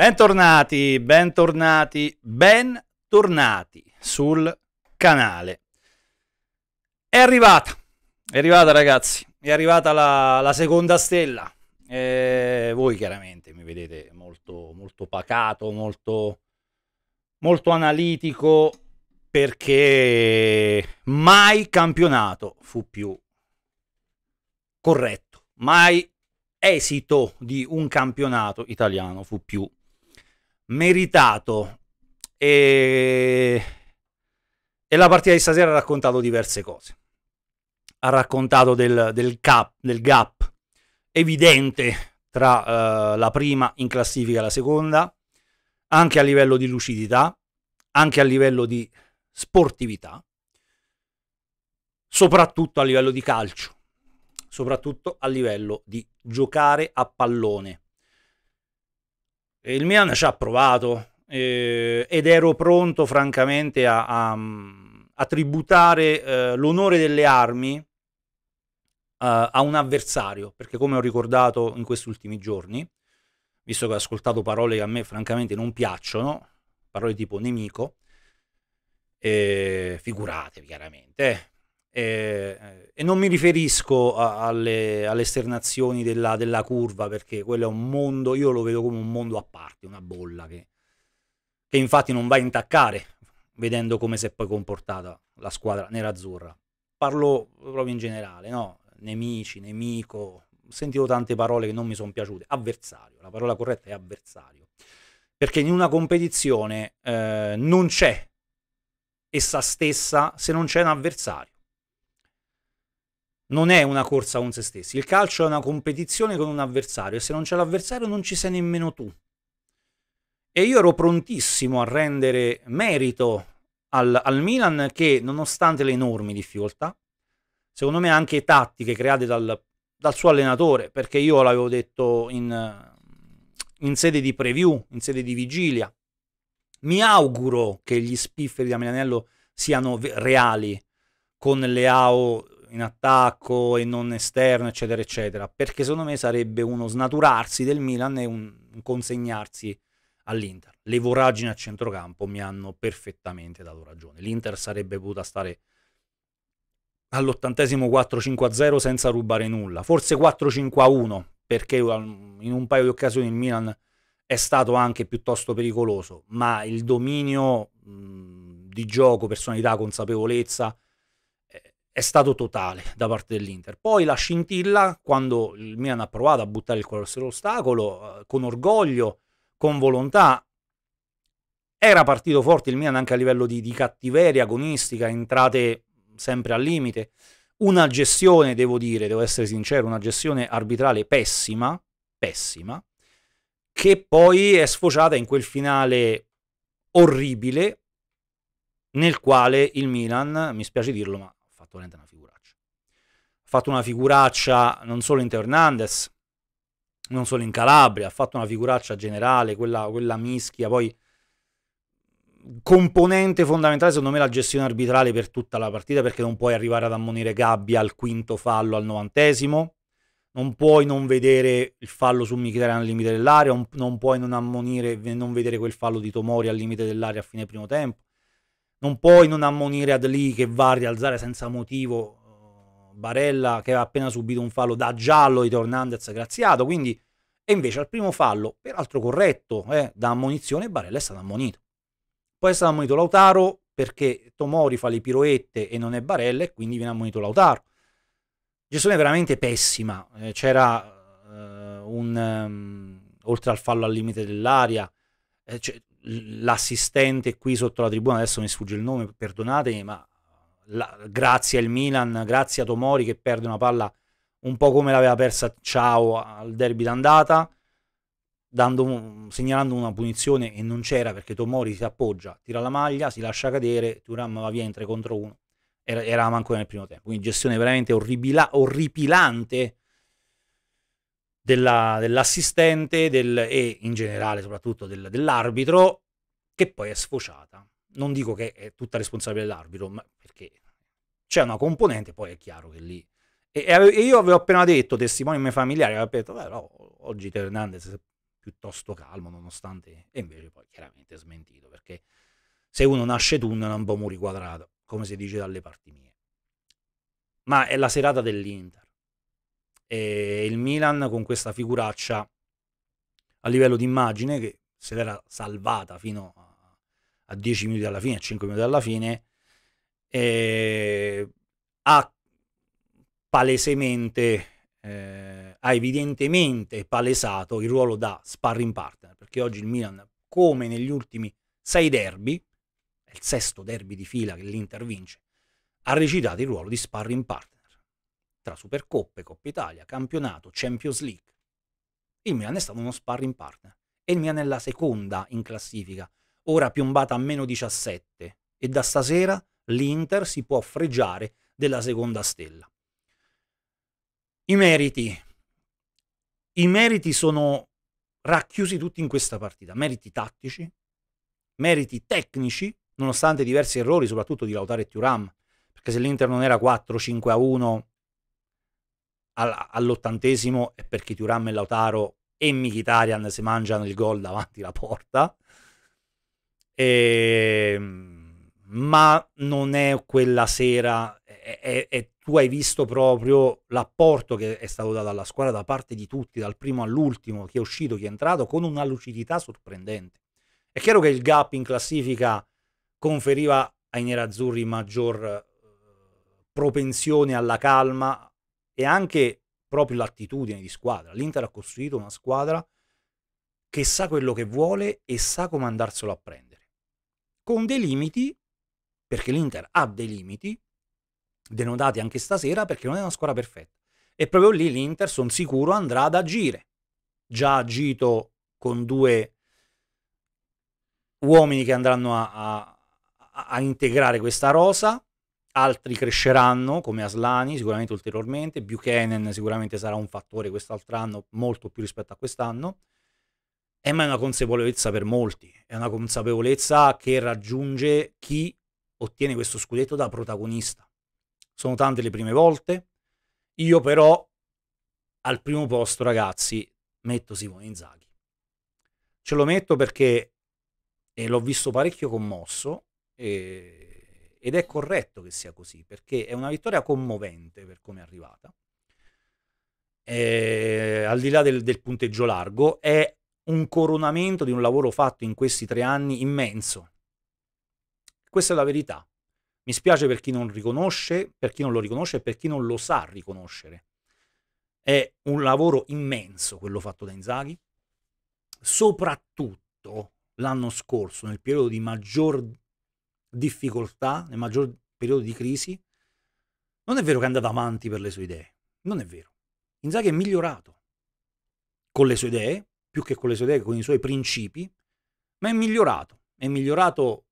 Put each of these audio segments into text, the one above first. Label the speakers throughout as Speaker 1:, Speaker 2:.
Speaker 1: Bentornati, bentornati, bentornati sul canale. È arrivata, è arrivata ragazzi, è arrivata la, la seconda stella. E voi chiaramente mi vedete molto, molto pacato, molto, molto analitico, perché mai campionato fu più corretto, mai esito di un campionato italiano fu più corretto meritato e... e, la partita di stasera ha raccontato diverse cose. Ha raccontato del, del, cap, del gap evidente tra uh, la prima in classifica e la seconda, anche a livello di lucidità, anche a livello di sportività, soprattutto a livello di calcio, soprattutto a livello di giocare a pallone il Milan ci ha provato eh, ed ero pronto francamente a, a, a tributare eh, l'onore delle armi eh, a un avversario, perché come ho ricordato in questi ultimi giorni, visto che ho ascoltato parole che a me francamente non piacciono, parole tipo nemico, eh, figuratevi chiaramente, eh. E, eh, eh, e, non mi riferisco a, alle, alle, esternazioni della, della, curva perché quello è un mondo, io lo vedo come un mondo a parte, una bolla che, che infatti non va a intaccare vedendo come si è poi comportata la squadra nerazzurra. Parlo proprio in generale, no? Nemici, nemico, ho sentito tante parole che non mi sono piaciute, avversario, la parola corretta è avversario, perché in una competizione eh, non c'è essa stessa se non c'è un avversario non è una corsa con se stessi. Il calcio è una competizione con un avversario e se non c'è l'avversario non ci sei nemmeno tu. E io ero prontissimo a rendere merito al, al Milan che, nonostante le enormi difficoltà, secondo me anche tattiche create dal, dal suo allenatore, perché io l'avevo detto in, in sede di preview, in sede di vigilia, mi auguro che gli spifferi da Milanello siano reali con Leao in attacco e non esterno, eccetera, eccetera. Perché secondo me sarebbe uno snaturarsi del Milan e un consegnarsi all'Inter. Le voragini a centrocampo mi hanno perfettamente dato ragione. L'Inter sarebbe potuta stare all'ottantesimo 4-5-0 senza rubare nulla, forse 4-5-1, perché in un paio di occasioni il Milan è stato anche piuttosto pericoloso, ma il dominio mh, di gioco, personalità, consapevolezza è stato totale da parte dell'Inter. Poi la scintilla, quando il Milan ha provato a buttare il cuore sull'ostacolo, eh, con orgoglio, con volontà, era partito forte il Milan anche a livello di, di cattiveria agonistica, entrate sempre al limite, una gestione, devo dire, devo essere sincero, una gestione arbitrale pessima, pessima, che poi è sfociata in quel finale orribile nel quale il Milan, mi spiace dirlo, ma fatto veramente una figuraccia. Ha fatto una figuraccia non solo in Hernandez, non solo in Calabria, ha fatto una figuraccia generale, quella, quella mischia, poi componente fondamentale secondo me la gestione arbitrale per tutta la partita perché non puoi arrivare ad ammonire Gabbia al quinto fallo al novantesimo non puoi non vedere il fallo su Mkhitaryan al limite dell'area non puoi non ammonire non vedere quel fallo di Tomori al limite dell'area a fine primo tempo non puoi non ammonire Adli che va a rialzare senza motivo eh, Barella che ha appena subito un fallo da giallo di Hernandez graziato, quindi e invece al primo fallo, peraltro corretto, eh, da ammonizione Barella è stato ammonito. Poi è stato ammonito Lautaro perché Tomori fa le piroette e non è Barella e quindi viene ammonito Lautaro. Gestione veramente pessima, eh, c'era eh, un um, oltre al fallo al limite dell'aria, eh, cioè, l'assistente qui sotto la tribuna, adesso mi sfugge il nome, perdonatemi, ma la, grazie al Milan, grazie a Tomori che perde una palla un po' come l'aveva persa Ciao al derby d'andata, dando, segnalando una punizione e non c'era perché Tomori si appoggia, tira la maglia, si lascia cadere, Turam va via in 3 contro 1. eravamo ancora nel primo tempo, quindi gestione veramente orribila, orripilante della, dell'assistente del, e in generale soprattutto del, dell'arbitro che poi è sfociata. Non dico che è tutta responsabile dell'arbitro, ma perché c'è una componente, poi è chiaro che lì... E, e io avevo appena detto, testimoni miei familiari, avevo detto, beh, oggi Hernandez è piuttosto calmo, nonostante... E invece poi chiaramente è smentito, perché se uno nasce tunnel non può morire quadrato, come si dice dalle parti mie. Ma è la serata dell'Inter e il Milan con questa figuraccia a livello di immagine che se l'era salvata fino a, 10 minuti alla fine, a 5 minuti alla fine, ha palesemente, eh, ha evidentemente palesato il ruolo da sparring partner, perché oggi il Milan, come negli ultimi 6 derby, è il sesto derby di fila che l'Inter vince, ha recitato il ruolo di sparring partner tra Supercoppe, Coppa Italia, campionato, Champions League. Il Milan è stato uno sparring partner e il Milan è la seconda in classifica, ora piombata a meno 17 e da stasera l'Inter si può fregiare della seconda stella. I meriti. I meriti sono racchiusi tutti in questa partita, meriti tattici, meriti tecnici, nonostante diversi errori, soprattutto di Lautaro e Thuram, perché se l'Inter non era 4-5 1 all'ottantesimo è perché Turam e Lautaro e Mkhitaryan si mangiano il gol davanti alla porta e... Ehm, ma non è quella sera è, è, è, tu hai visto proprio l'apporto che è stato dato alla squadra da parte di tutti dal primo all'ultimo chi è uscito chi è entrato con una lucidità sorprendente è chiaro che il gap in classifica conferiva ai nerazzurri maggior eh, propensione alla calma e anche proprio l'attitudine di squadra. L'Inter ha costruito una squadra che sa quello che vuole e sa come andarselo a prendere. Con dei limiti, perché l'Inter ha dei limiti, denotati anche stasera, perché non è una squadra perfetta. E proprio lì l'Inter, sono sicuro, andrà ad agire. Già agito con due uomini che andranno a, a, a integrare questa rosa, altri cresceranno come Aslani sicuramente ulteriormente, Buchanan sicuramente sarà un fattore quest'altro anno molto più rispetto a quest'anno, eh, ma è una consapevolezza per molti, è una consapevolezza che raggiunge chi ottiene questo scudetto da protagonista. Sono tante le prime volte, io però al primo posto ragazzi metto Simone Inzaghi. Ce lo metto perché eh, l'ho visto parecchio commosso. E ed è corretto che sia così, perché è una vittoria commovente per come è arrivata. E, eh, al di là del, del punteggio largo, è un coronamento di un lavoro fatto in questi tre anni immenso. Questa è la verità. Mi spiace per chi non riconosce, per chi non lo riconosce e per chi non lo sa riconoscere. È un lavoro immenso quello fatto da Inzaghi, soprattutto l'anno scorso, nel periodo di maggior difficoltà, nel maggior periodo di crisi, non è vero che è andato avanti per le sue idee, non è vero. Inzaghi è migliorato con le sue idee, più che con le sue idee, con i suoi principi, ma è migliorato, è migliorato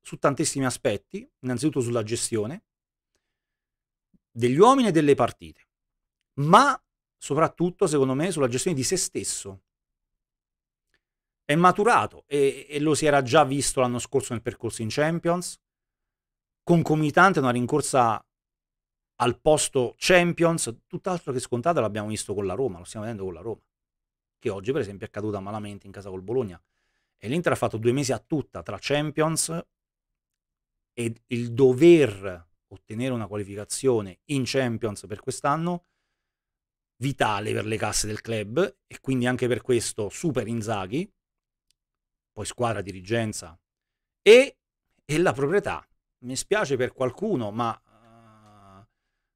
Speaker 1: su tantissimi aspetti, innanzitutto sulla gestione degli uomini e delle partite, ma soprattutto, secondo me, sulla gestione di se stesso, è maturato e, e lo si era già visto l'anno scorso nel percorso in Champions, concomitante una rincorsa al posto Champions, tutt'altro che scontata l'abbiamo visto con la Roma, lo stiamo vedendo con la Roma, che oggi per esempio è caduta malamente in casa col Bologna. E l'Inter ha fatto due mesi a tutta tra Champions e il dover ottenere una qualificazione in Champions per quest'anno, vitale per le casse del club e quindi anche per questo super Inzaghi, poi squadra, dirigenza e, e la proprietà. Mi spiace per qualcuno, ma eh,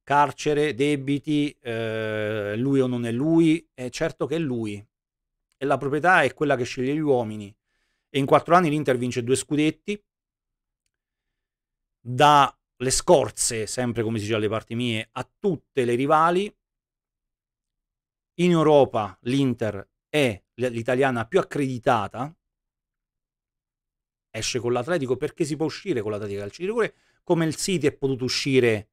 Speaker 1: carcere, debiti, eh, lui o non è lui, è certo che è lui. E la proprietà è quella che sceglie gli uomini. E in quattro anni l'Inter vince due scudetti, dà le scorze, sempre come si dice alle parti mie, a tutte le rivali. In Europa l'Inter è l'italiana più accreditata, esce con l'Atletico perché si può uscire con l'Atletico calcio di rigore, come il City è potuto uscire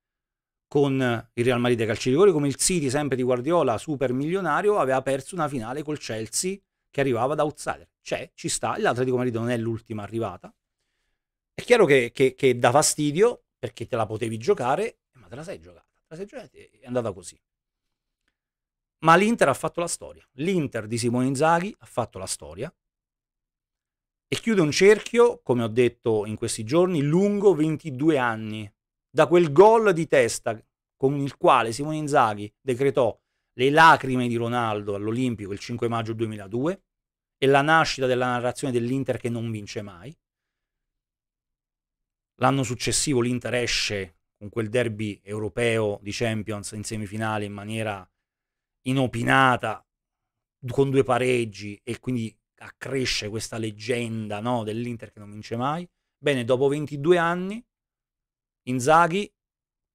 Speaker 1: con il Real Madrid ai calci di rigore, come il City sempre di Guardiola, super milionario, aveva perso una finale col Chelsea che arrivava da outsider. C'è, ci sta, l'Atletico Madrid non è l'ultima arrivata. È chiaro che, che, che dà fastidio perché te la potevi giocare, ma te la sei giocata, te la sei giocata e è andata così. Ma l'Inter ha fatto la storia. L'Inter di Simone Inzaghi ha fatto la storia e chiude un cerchio, come ho detto in questi giorni, lungo 22 anni, da quel gol di testa con il quale Simone Inzaghi decretò le lacrime di Ronaldo all'Olimpico il 5 maggio 2002 e la nascita della narrazione dell'Inter che non vince mai. L'anno successivo l'Inter esce con quel derby europeo di Champions in semifinale in maniera inopinata, con due pareggi e quindi accresce questa leggenda no, dell'Inter che non vince mai. Bene, dopo 22 anni, Inzaghi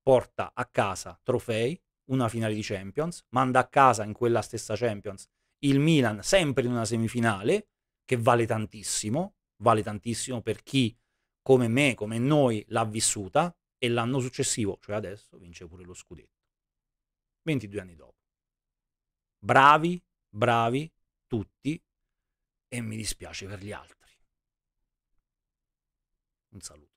Speaker 1: porta a casa trofei, una finale di Champions, manda a casa in quella stessa Champions il Milan sempre in una semifinale, che vale tantissimo, vale tantissimo per chi come me, come noi, l'ha vissuta e l'anno successivo, cioè adesso, vince pure lo scudetto. 22 anni dopo. Bravi, bravi tutti e mi dispiace per gli altri. Un saluto.